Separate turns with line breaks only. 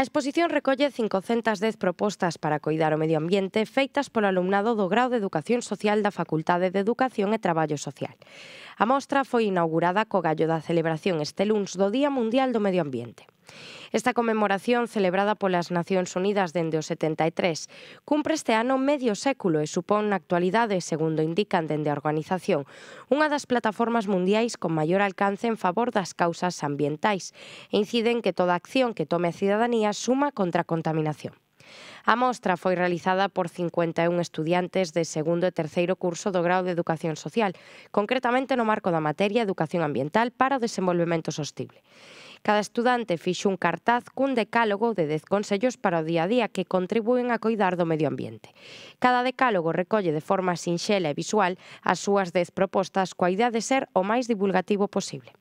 A exposición recolle 510 propostas para coidar o medio ambiente feitas polo alumnado do Grau de Educación Social da Facultade de Educación e Traballo Social. A mostra foi inaugurada co gallo da celebración este luns do Día Mundial do Medio Ambiente. Esta conmemoración, celebrada polas Nacións Unidas dende o 73, cumpre este ano medio século e supón na actualidade, segundo indican dende a organización, unha das plataformas mundiais con maior alcance en favor das causas ambientais e inciden que toda acción que tome a cidadanía suma contra a contaminación. A mostra foi realizada por 51 estudiantes de segundo e terceiro curso do grau de Educación Social, concretamente no marco da materia Educación Ambiental para o Desenvolvemento Sostible. Cada estudante fixo un cartaz cun decálogo de 10 consellos para o día a día que contribúen a coidar do medio ambiente. Cada decálogo recolle de forma sinxela e visual as súas 10 propostas coa idea de ser o máis divulgativo posible.